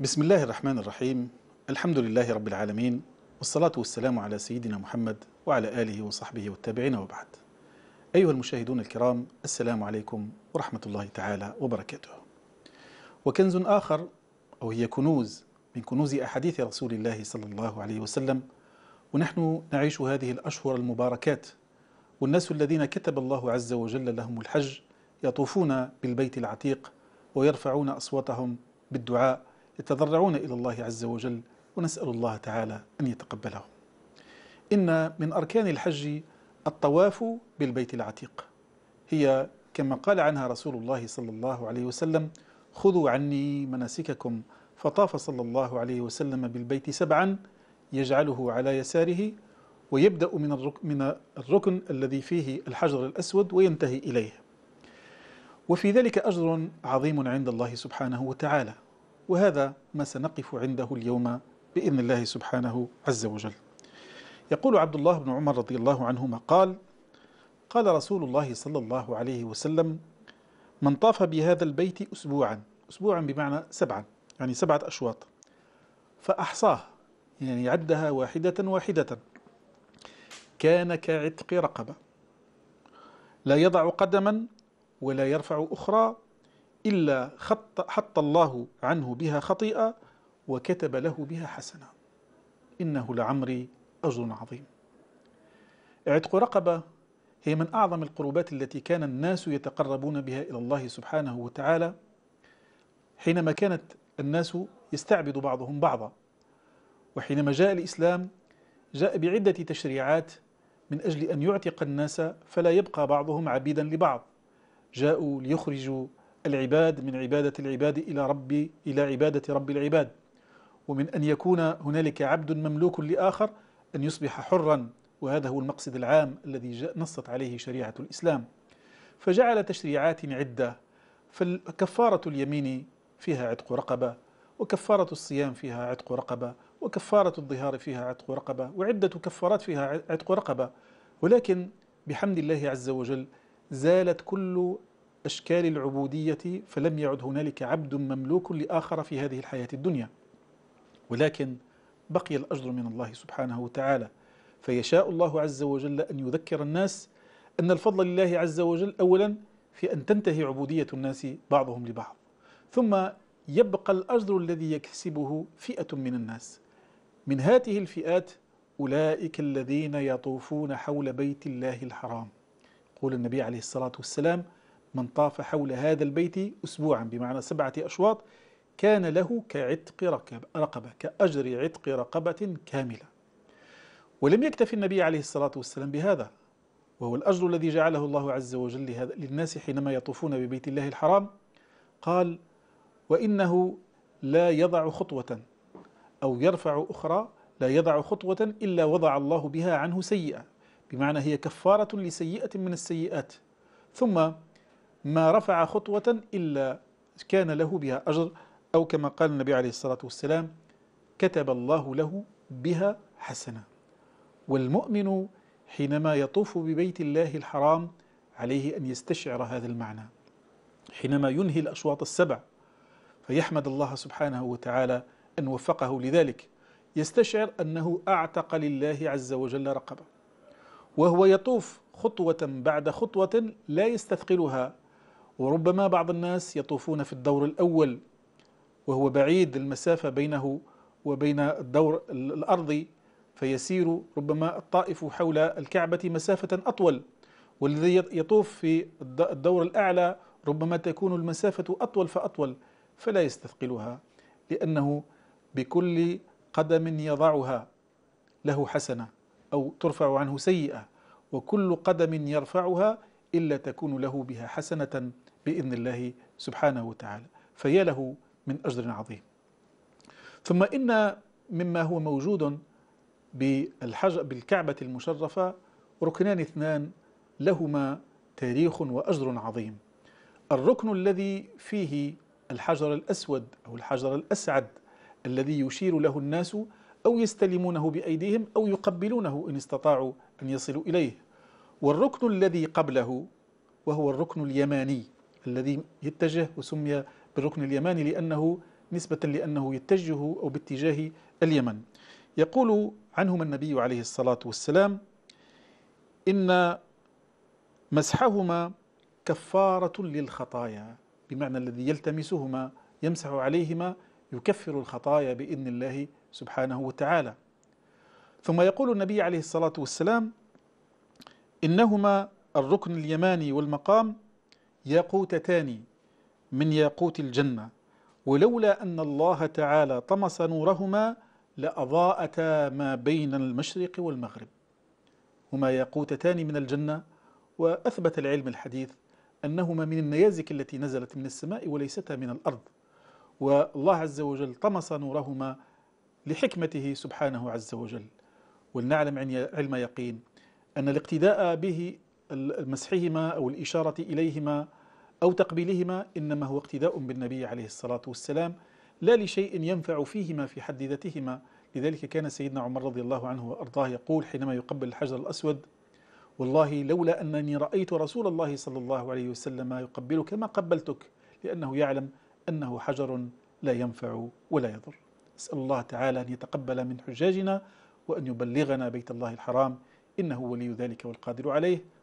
بسم الله الرحمن الرحيم الحمد لله رب العالمين والصلاة والسلام على سيدنا محمد وعلى آله وصحبه والتابعين وبعد أيها المشاهدون الكرام السلام عليكم ورحمة الله تعالى وبركاته وكنز آخر أو هي كنوز من كنوز أحاديث رسول الله صلى الله عليه وسلم ونحن نعيش هذه الأشهر المباركات والناس الذين كتب الله عز وجل لهم الحج يطوفون بالبيت العتيق ويرفعون أصواتهم بالدعاء يتضرعون إلى الله عز وجل ونسأل الله تعالى أن يتقبله إن من أركان الحج الطواف بالبيت العتيق هي كما قال عنها رسول الله صلى الله عليه وسلم خذوا عني مناسككم فطاف صلى الله عليه وسلم بالبيت سبعا يجعله على يساره ويبدأ من من الركن الذي فيه الحجر الأسود وينتهي إليه وفي ذلك أجر عظيم عند الله سبحانه وتعالى وهذا ما سنقف عنده اليوم بإذن الله سبحانه عز وجل يقول عبد الله بن عمر رضي الله عنهما قال قال رسول الله صلى الله عليه وسلم من طاف بهذا البيت أسبوعا أسبوعا بمعنى سبعا يعني سبعة أشواط فأحصاه يعني عدها واحدة واحدة كان كعتق رقبة لا يضع قدما ولا يرفع أخرى إلا خط, حط الله عنه بها خطيئة وكتب له بها حسنة إنه لعمري أجر عظيم عتق رقبة هي من أعظم القربات التي كان الناس يتقربون بها إلى الله سبحانه وتعالى حينما كانت الناس يستعبد بعضهم بعضا وحينما جاء الإسلام جاء بعدة تشريعات من أجل أن يعتق الناس فلا يبقى بعضهم عبيدا لبعض جاءوا ليخرجوا العباد من عبادة العباد إلى رب إلى عبادة رب العباد ومن أن يكون هنالك عبد مملوك لآخر أن يصبح حرا وهذا هو المقصد العام الذي نصت عليه شريعة الإسلام فجعل تشريعات عدة فكفارة اليمين فيها عتق رقبة وكفارة الصيام فيها عتق رقبة وكفارة الظهار فيها عتق رقبة وعدة كفارات فيها عتق رقبة ولكن بحمد الله عز وجل زالت كل أشكال العبودية فلم يعد هنالك عبد مملوك لآخر في هذه الحياة الدنيا ولكن بقي الأجر من الله سبحانه وتعالى فيشاء الله عز وجل أن يذكر الناس أن الفضل لله عز وجل أولا في أن تنتهي عبودية الناس بعضهم لبعض ثم يبقى الأجر الذي يكسبه فئة من الناس من هذه الفئات أولئك الذين يطوفون حول بيت الله الحرام قول النبي عليه الصلاة والسلام من طاف حول هذا البيت أسبوعا بمعنى سبعة أشواط كان له كعتق رقبة كأجر عتق رقبة كاملة ولم يكتف النبي عليه الصلاة والسلام بهذا وهو الأجر الذي جعله الله عز وجل للناس حينما يطوفون ببيت الله الحرام قال وإنه لا يضع خطوة أو يرفع أخرى لا يضع خطوة إلا وضع الله بها عنه سيئة بمعنى هي كفارة لسيئة من السيئات ثم ما رفع خطوة إلا كان له بها أجر أو كما قال النبي عليه الصلاة والسلام كتب الله له بها حسنة والمؤمن حينما يطوف ببيت الله الحرام عليه أن يستشعر هذا المعنى حينما ينهي الأشواط السبع فيحمد الله سبحانه وتعالى أن وفقه لذلك يستشعر أنه أعتق لله عز وجل رقبة وهو يطوف خطوة بعد خطوة لا يستثقلها وربما بعض الناس يطوفون في الدور الأول وهو بعيد المسافة بينه وبين الدور الأرضي فيسير ربما الطائف حول الكعبة مسافة أطول والذي يطوف في الدور الأعلى ربما تكون المسافة أطول فأطول فلا يستثقلها لأنه بكل قدم يضعها له حسنة أو ترفع عنه سيئة وكل قدم يرفعها إلا تكون له بها حسنة بإذن الله سبحانه وتعالى فيا له من أجر عظيم ثم إن مما هو موجود بالحجر بالكعبة المشرفة ركنان اثنان لهما تاريخ وأجر عظيم الركن الذي فيه الحجر الأسود أو الحجر الأسعد الذي يشير له الناس أو يستلمونه بأيديهم أو يقبلونه إن استطاعوا أن يصلوا إليه والركن الذي قبله وهو الركن اليماني الذي يتجه وسمي بالركن اليماني لأنه نسبة لأنه يتجه أو باتجاه اليمن يقول عنهما النبي عليه الصلاة والسلام إن مسحهما كفارة للخطايا بمعنى الذي يلتمسهما يمسح عليهما يكفر الخطايا بإذن الله سبحانه وتعالى ثم يقول النبي عليه الصلاة والسلام إنهما الركن اليماني والمقام ياقوتتان من ياقوت الجنة ولولا أن الله تعالى طمس نورهما لأضاءتا ما بين المشرق والمغرب هما ياقوتتان من الجنة وأثبت العلم الحديث أنهما من النيازك التي نزلت من السماء وليستا من الأرض والله عز وجل طمس نورهما لحكمته سبحانه عز وجل ولنعلم علم يقين أن الاقتداء به مسحهما أو الإشارة إليهما أو تقبيلهما إنما هو اقتداء بالنبي عليه الصلاة والسلام لا لشيء ينفع فيهما في حد ذاتهما لذلك كان سيدنا عمر رضي الله عنه وأرضاه يقول حينما يقبل الحجر الأسود والله لولا أنني رأيت رسول الله صلى الله عليه وسلم يقبلك ما قبلتك لأنه يعلم أنه حجر لا ينفع ولا يضر اسال الله تعالى أن يتقبل من حجاجنا وأن يبلغنا بيت الله الحرام إنه ولي ذلك والقادر عليه